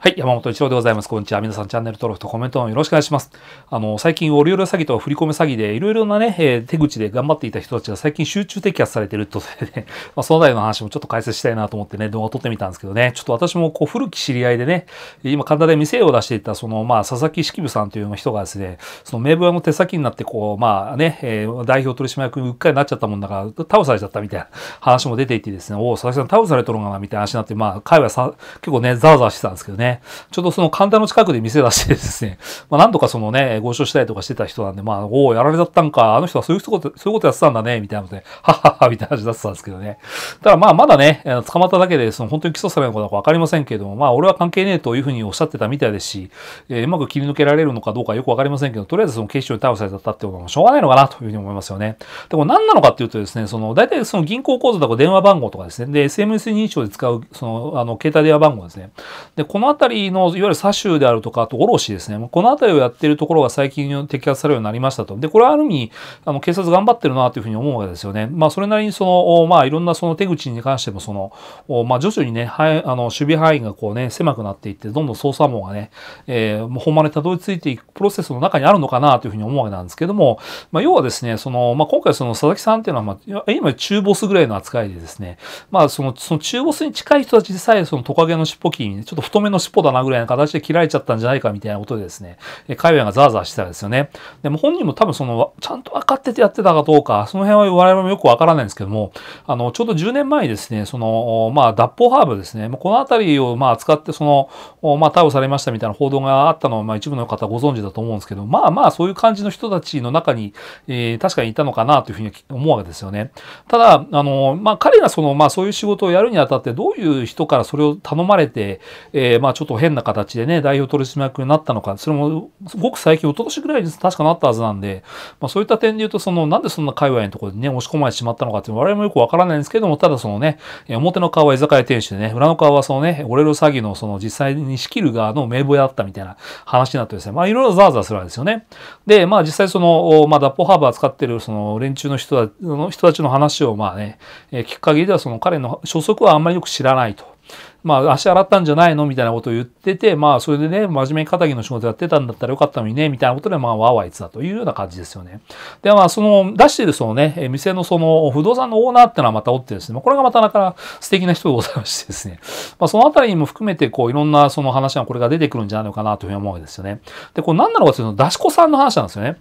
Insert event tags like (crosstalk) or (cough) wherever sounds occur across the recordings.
はい。山本一郎でございます。こんにちは。皆さん、チャンネル登録とコメントもよろしくお願いします。あの、最近、オリオレ詐欺と振り込め詐欺で、いろいろなね、えー、手口で頑張っていた人たちが最近集中摘発されてるとで、ね、(laughs) まあ、その前の話もちょっと解説したいなと思ってね、動画を撮ってみたんですけどね、ちょっと私もこう、古き知り合いでね、今、神田で店を出していた、その、まあ、佐々木式部さんという人がですね、その名簿屋の手先になって、こう、まあね、えー、代表取締役にうっかりになっちゃったもんだから、倒されちゃったみたいな話も出ていてですね、おお、佐々木さん倒されとるがかな、みたいな話になって、まあ、会話さ、結構ね、ざわざわしてたんですけどね、ね、ちょうどその神田の近くで店出してですね、(laughs) まあ、なんとかそのね、ご一緒したりとかしてた人なんで、まあ、おお、やられだったんか、あの人はそういうこと、そういうことやってたんだね、みたいなので、はっはっは、みたいな話だったんですけどね。ただまあ、まだね、捕まっただけで、その本当に起訴されるのかわかりませんけども、まあ、俺は関係ねえというふうにおっしゃってたみたいですし、えー、うまく切り抜けられるのかどうかよくわかりませんけど、とりあえずその警視庁に逮捕されたってことはしょうがないのかなというふうに思いますよね。でも何なのかっていうとですね、その、大体その銀行口座とか電話番号とかですね、で、SMS 認証で使う、その、あの、携帯電話番号ですね。で、この辺りのいわゆる左州であるとか、あと卸ですね。この辺りをやっているところが最近摘発されるようになりましたと。で、これはある意味、あの警察頑張ってるなというふうに思うわけですよね。まあ、それなりにその、まあ、いろんなその手口に関しても、その、まあ、徐々にね、はい、あの守備範囲がこうね、狭くなっていって、どんどん捜査網がね、えー、本丸にたどり着いていくプロセスの中にあるのかなというふうに思うわけなんですけども、まあ、要はですね、その、まあ、今回その佐々木さんっていうのは、まあ、今中ボスぐらいの扱いでですね、まあ、その、その中ボスに近い人たちでさえ、そのトカゲの尻尾切りに、ちょっと太めの尻尾尻尾だなぐらいの形で切られちゃったんじゃないかみたいなことでですね、海外がザーザーしてたんですよね。でも本人も多分その、ちゃんと分かっててやってたかどうか、その辺は我々もよくわからないんですけども、あの、ちょうど10年前にですね、その、まあ、脱法ハーブですね、この辺りをまあ扱って、その、まあ、逮捕されましたみたいな報道があったのは、まあ、一部の方ご存知だと思うんですけど、まあまあ、そういう感じの人たちの中に、えー、確かにいたのかなというふうに思うわけですよね。ただ、あの、まあ、彼がその、まあ、そういう仕事をやるにあたって、どういう人からそれを頼まれて、えー、まあ、ちょっと変な形でね、代表取締役になったのか、それもごく最近、おととしぐらいに確かなったはずなんで、まあ、そういった点で言うと、その、なんでそんな界隈のところでね、押し込まれてしまったのかっていうのは我々もよくわからないんですけども、ただそのね、表の顔は居酒屋店主でね、裏の顔はそのね、俺の詐欺のその実際に仕切る側の名簿屋だったみたいな話になってですね、まあいろいろザーザーするわけですよね。で、まあ実際その、まあ脱法ハーブ扱ってるその連中の人た人たちの話をまあね、聞く限りではその彼の所属はあんまりよく知らないと。まあ、足洗ったんじゃないのみたいなことを言ってて、まあ、それでね、真面目に肩の仕事やってたんだったらよかったのにね、みたいなことで、まあ、わわいつだというような感じですよね。で、まあ、その、出してるそのね、店のその、不動産のオーナーってのはまたおってですね、まあ、これがまたなかなか素敵な人でございましてですね、まあ、そのあたりにも含めて、こう、いろんなその話がこれが出てくるんじゃないのかなというふうに思うわけですよね。で、これ何なのかというと、出し子さんの話なんですよね。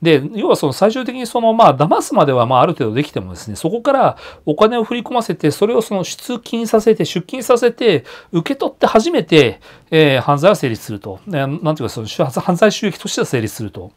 で、要はその最終的にその、まあ、騙すまでは、まあ、ある程度できてもですね、そこからお金を振り込ませて、それをその出金させて、出金させて、て、受け取って初めて、えー、犯罪は成立すると。えー、なんていうか、その犯罪収益としては成立すると。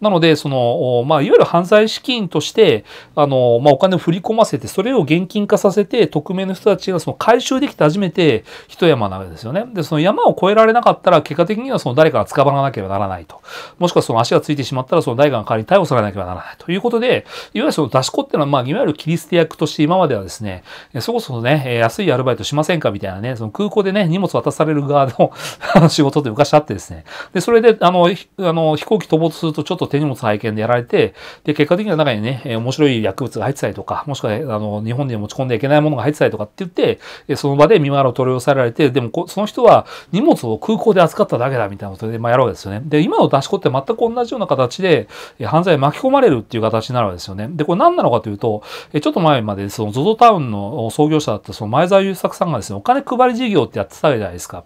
なので、その、まあ、いわゆる犯罪資金として、あの、まあ、お金を振り込ませて、それを現金化させて、匿名の人たちがその回収できて初めて一山なわけですよね。で、その山を越えられなかったら、結果的にはその誰かが捕まらなければならないと。もしくはその足がついてしまったら、その誰かが代わりに逮捕されなければならないということで、いわゆるその出し子っていうのは、まあ、いわゆる切り捨て役として今まではですね、そこそこね、安いアルバイトしませんかみたいなね、その空港でね、荷物渡される側の (laughs) 仕事って昔あってですね。で、それで、あの、あの飛行機飛ぼうとするとちょっと手荷物拝見でやられて、で、結果的には中にね、面白い薬物が入ってたりとか、もしくは、あの、日本に持ち込んでいけないものが入ってたりとかって言って、その場で回りを取り押さえられて、でもその人は荷物を空港で扱っただけだみたいなことで、まあ、やろうですよね。で、今の出し子って全く同じような形で、犯罪に巻き込まれるっていう形になるわけですよね。で、これ何なのかというと、ちょっと前まで、その ZOZO タウンの創業者だったその前澤友作さんがですね、お金配割事業ってやってたじゃないですか。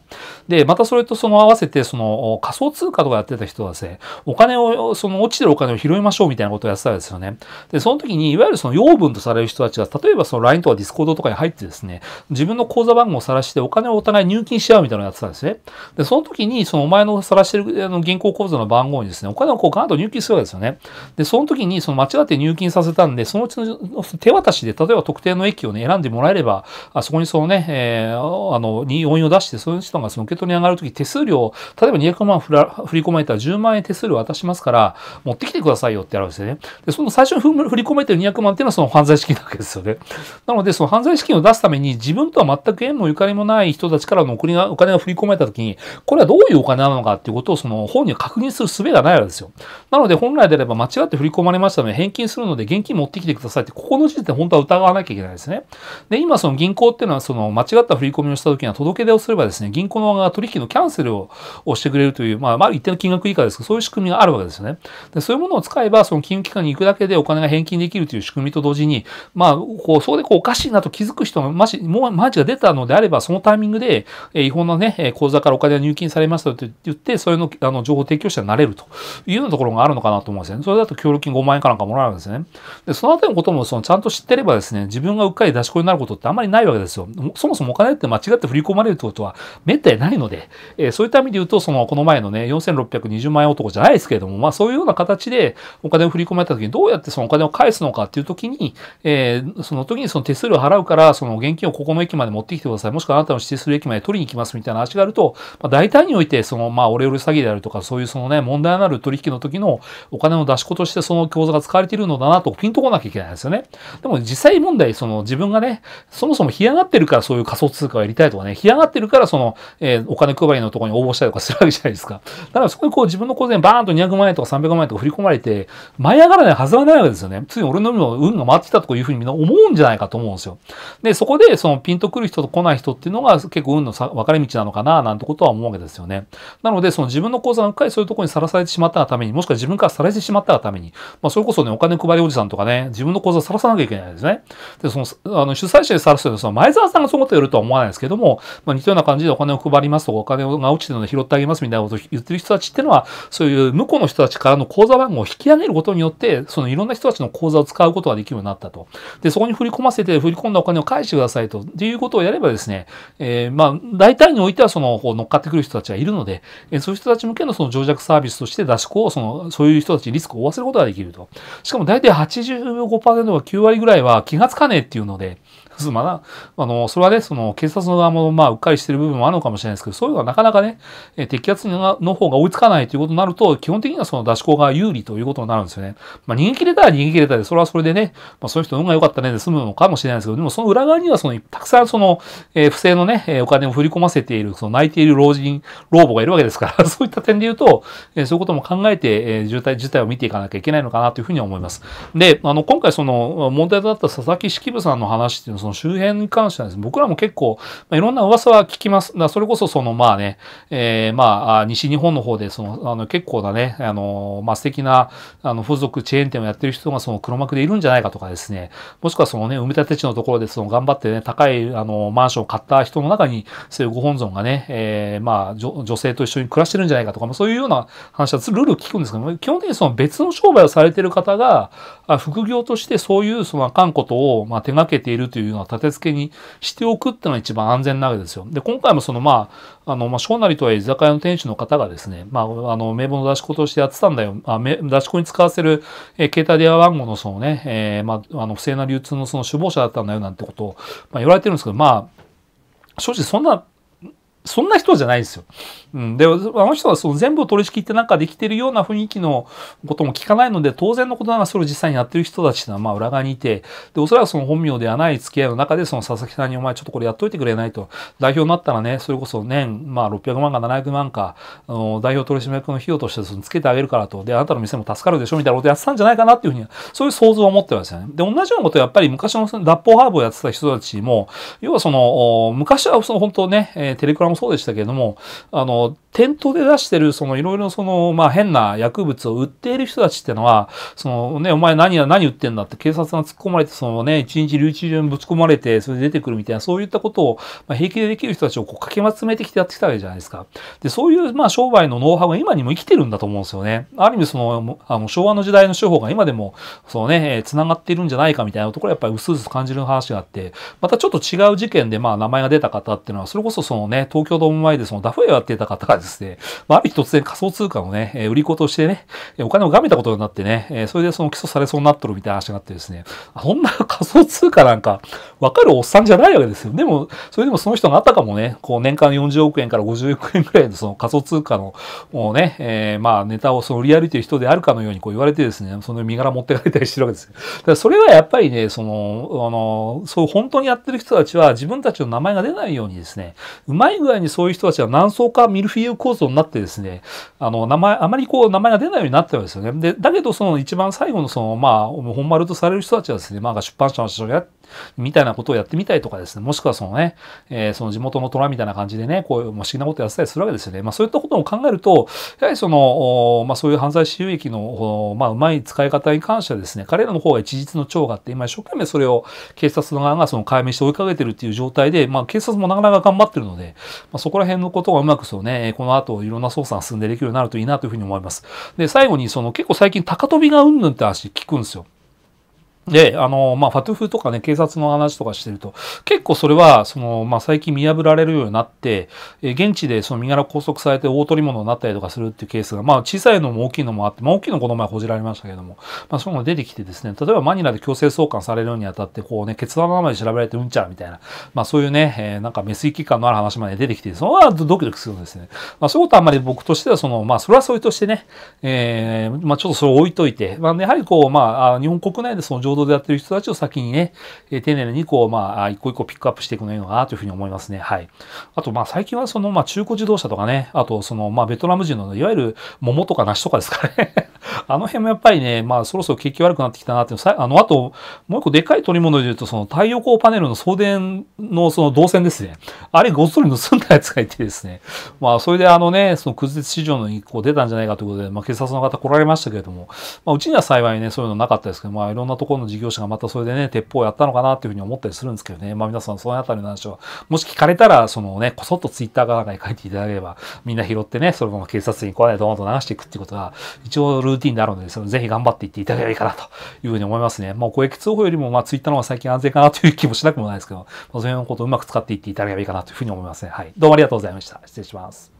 で、またそれとその合わせて、その仮想通貨とかやってた人はですね、お金を、その落ちてるお金を拾いましょうみたいなことをやってたんですよね。で、その時に、いわゆるその養分とされる人たちが、例えばその LINE とか Discord とかに入ってですね、自分の口座番号を晒してお金をお互い入金し合うみたいなのをやってたんですね。で、その時に、そのお前の晒してるあの銀行口座の番号にですね、お金をこうガーンと入金するわけですよね。で、その時に、その間違って入金させたんで、そのうちの手渡しで、例えば特定の駅をね、選んでもらえれば、あそこにそのね、えーあのに要因を出して、その人がその受け取りに上がるとき、手数料、例えば200万振り込まれたら10万円手数料渡しますから、持ってきてくださいよってやるんですよね。で、その最初に振り込めてる200万っていうのはその犯罪資金なわけですよね。なので、その犯罪資金を出すために自分とは全く縁もゆかりもない人たちからのお金がお金が振り込まれたときに、これはどういうお金なのかっていうことをその本には確認する術がないわけですよ。なので、本来であれば間違って振り込まれましたので、返金するので現金持ってきてくださいって、ここの時点で本当は疑わなきゃいけないですね。で、今その銀行っていうのはその間違った振り込みした時には届け出をすればですね、銀行の側が取引のキャンセルををしてくれるという、まあ、まあ、一定の金額以下ですけど、そういう仕組みがあるわけですよね。で、そういうものを使えば、その金融機関に行くだけでお金が返金できるという仕組みと同時に、まあ、こう、そこでこう、おかしいなと気づく人が、もし、もう、マジが出たのであれば、そのタイミングで、え違法なね、口座からお金が入金されましたと言って、それの、あの、情報提供者になれるというようなところがあるのかなと思うんですね。それだと協力金5万円かなんかもらえるんですね。で、そのあたりのことも、その、ちゃんと知ってればですね、自分がうっかり出し子になることってあんまりないわけですよ。そもそもお金って、まあ、って振り込まれるってことは滅多にないので、えー、そういった意味で言うと、その、この前のね、4620万円男じゃないですけれども、まあそういうような形でお金を振り込まれた時に、どうやってそのお金を返すのかっていう時に、えー、その時にその手数料払うから、その現金をここの駅まで持ってきてください。もしくはあなたの指定する駅まで取りに行きますみたいな話があると、まあ、大体において、その、まあ、オレオレ詐欺であるとか、そういうそのね、問題のある取引の時のお金の出し子としてその口座が使われているのだなとピンとこなきゃいけないですよね。でも実際問題、その自分がね、そもそも干上がってるからそういう仮想通貨をたいとかね、干上がってるからその、えー、お金配りのところに応募したりとかするわけじゃないですか。だからそこにこう自分の口座にバーンと200万円とか300万円とか振り込まれて、舞い上がらないはずはないわけですよね。ついに俺の運が回ってきたというふうにみんな思うんじゃないかと思うんですよ。で、そこでそのピンとくる人と来ない人っていうのが結構運の分かれ道なのかななんてことは思うわけですよね。なので、その自分の口座うっかりそういうところにさらされてしまったがために、もしくは自分からさらしてしまったがために、まあ、それこそね、お金配りおじさんとかね、自分の口座さらさなきゃいけないですね。で、その、あの主催者にさらすというのは、その前澤さんがそういうことやるとは思わないですけど、けども、まあ、似たような感じでお金を配りますとか、お金が落ちてるので拾ってあげますみたいなことを言ってる人たちっていうのは、そういう向こうの人たちからの口座番号を引き上げることによって、そのいろんな人たちの口座を使うことができるようになったと。で、そこに振り込ませて、振り込んだお金を返してくださいと、っていうことをやればですね、えー、まあ、大体においてはその、乗っかってくる人たちはいるので、えー、そういう人たち向けのその情弱サービスとして出し子を、その、そういう人たちにリスクを負わせることができると。しかも大体85%は9割ぐらいは気がつかねえっていうので、すまら、あの、それはね、その、警察の側も、まあ、うっかりしてる部分もあるのかもしれないですけど、そういうのはなかなかね、え摘発の方が追いつかないということになると、基本的にはその出し子が有利ということになるんですよね。まあ、逃げ切れたら逃げ切れたで、それはそれでね、まあ、その人の運が良かったねで済むのかもしれないですけど、でもその裏側には、その、たくさんその、えー、不正のね、お金を振り込ませている、その、泣いている老人、老母がいるわけですから、(laughs) そういった点で言うと、えー、そういうことも考えて、えー、渋滞自体を見ていかなきゃいけないのかなというふうに思います。で、あの、今回その、問題だった佐々木式部さんの話っていうのは、その周辺に関してはですね、僕らも結構、まあ、いろんな噂は聞きます。だそれこそそのまあね、えー、まあ西日本の方でそのあの結構なね、あのまあ素敵なあの風俗チェーン店をやってる人がその黒幕でいるんじゃないかとかですね、もしくはそのね、埋め立て地のところでその頑張ってね、高いあのマンションを買った人の中に、そういうご本尊がね、えー、まあ女性と一緒に暮らしてるんじゃないかとか、まあ、そういうような話はルール聞くんですけど基本的にその別の商売をされてる方が、副業としてそういうそのあかんことをまあ手掛けているというのは立て付けにしておくっていうのが一番安全なわけですよ。で、今回もそのまあ、あの、まあ、小なりとは居酒屋の店主の方がですね、まあ、あの、名簿の出し子としてやってたんだよ。あめ出し子に使わせる、えー、携帯電話番号のそのね、えー、まあ、あの、不正な流通のその首謀者だったんだよなんてことを、まあ、言われてるんですけど、まあ、正直そんなそんな人じゃないですよ。うん。で、あの人はその全部を取り仕切ってなんかできてるような雰囲気のことも聞かないので、当然のことながらそれを実際にやってる人たちのはまあ裏側にいて、で、おそらくその本名ではない付き合いの中で、その佐々木さんにお前ちょっとこれやっといてくれないと。代表になったらね、それこそ年、まあ600万か700万か、あの代表取締役の費用としてそのつけてあげるからと。で、あなたの店も助かるでしょみたいなことやってたんじゃないかなっていうふうに、そういう想像を持ってますよね。で、同じようなことやっぱり昔の脱法ハーブをやってた人たちも、要はその、昔はその本当ね、テレクラムそうでしたけれども、あの、店頭で出してる、そのいろいろその、まあ変な薬物を売っている人たちっていうのは、そのね、お前何や、何売ってんだって警察が突っ込まれて、そのね、一日留置場にぶち込まれて、それで出てくるみたいな、そういったことを、まあ、平気でできる人たちをこうかき集めてきてやってきたわけじゃないですか。で、そういう、まあ商売のノウハウが今にも生きてるんだと思うんですよね。ある意味その、あの昭和の時代の手法が今でも、そのね、繋がっているんじゃないかみたいなところやっぱり薄々感じる話があって、またちょっと違う事件で、まあ名前が出た方っていうのは、それこそそのね、東東京ドーム前でそのダフエをやっていた方がですね、まあ、ある日突然仮想通貨のね、売り子としてね、お金をがめたことになってね、えそれでその起訴されそうになっとるみたいな話があってですね、そんな仮想通貨なんかわかるおっさんじゃないわけですよ。でも、それでもその人があたかもね、こう年間40億円から50億円ぐらいのその仮想通貨のもうね、えー、まあネタをそのリアルという人であるかのようにこう言われてですね、その身柄持ってかれたりしてるわけですよ。それはやっぱりね、その、あの、そう本当にやってる人たちは自分たちの名前が出ないようにですね、うまい具合代にそういう人たちは何層かミルフィーユ構造になってですね、あの、名前、あまりこう、名前が出ないようになったんですよね。で、だけど、その一番最後の、その、まあ、本丸とされる人たちはですね、まあ、出版社の社長やみたいなことをやってみたりとかですね、もしくはそのね、えー、その地元の虎みたいな感じでね、こういう不思議なことやってたりするわけですよね。まあそういったことを考えると、やはりその、まあそういう犯罪収益の、まあうまい使い方に関してはですね、彼らの方が一律の長があって、今一生懸命それを警察の側がその解明して追いかけてるっていう状態で、まあ警察もなかなか頑張ってるので、まあそこら辺のことがうまくそうね、この後いろんな捜査が進んでできるようになるといいなというふうに思います。で、最後にその結構最近高飛びがうんぬんって話聞くんですよ。で、あの、まあ、ファトゥフとかね、警察の話とかしてると、結構それは、その、まあ、最近見破られるようになって、え現地でその身柄拘束されて大取り物になったりとかするっていうケースが、まあ、小さいのも大きいのもあって、まあ、大きいのこの前報じられましたけれども、まあ、そういうのが出てきてですね、例えばマニラで強制送還されるにあたって、こうね、決断の名前で調べられてうんちゃうみたいな、まあ、そういうね、えー、なんかメス行き感のある話まで出てきて、そのまドキドキするんですね。まあ、そういうことはあんまり僕としては、その、まあ、それはそれとしてね、えー、まあ、ちょっとそれを置いといて、まあ、ね、やはりこう、まあ、日本国内でその情道でやってる人たちを先にね、えー、丁寧にこう、まあ、一個一個ピックアップしていくのいいのかなというふうに思いますね。はい。あと、まあ、最近はその、まあ、中古自動車とかね、あと、その、まあ、ベトナム人の、いわゆる桃とか梨とかですかね。(laughs) あの辺もやっぱりね、まあ、そろそろ景気悪くなってきたなっていうの、あの、あと、もう一個でかい取り物で言うと、その太陽光パネルの送電のその導線ですね。あれごっそり盗んだやつがいてですね。まあ、それであのね、その屈折市場の一個出たんじゃないかということで、まあ、警察の方来られましたけれども、まあ、うちには幸いね、そういうのなかったですけど、まあ、いろんなところのの事業者がまたそれでね、鉄砲をやったのかなっていうふうに思ったりするんですけどね。まあ皆さんそのあたりの話を、もし聞かれたら、そのね、こそっとツイッターかなんかに書いていただければ、みんな拾ってね、そのまま警察にこうね、ドーンと流していくっていうことが、一応ルーティンであるので、そのぜひ頑張っていっていただければいいかなというふうに思いますね。まあ公益通報よりも、まあツイッターの方が最近安全かなという気もしなくもないですけど、まあ、その辺のことをうまく使っていっていただければいいかなというふうに思いますね。はい。どうもありがとうございました。失礼します。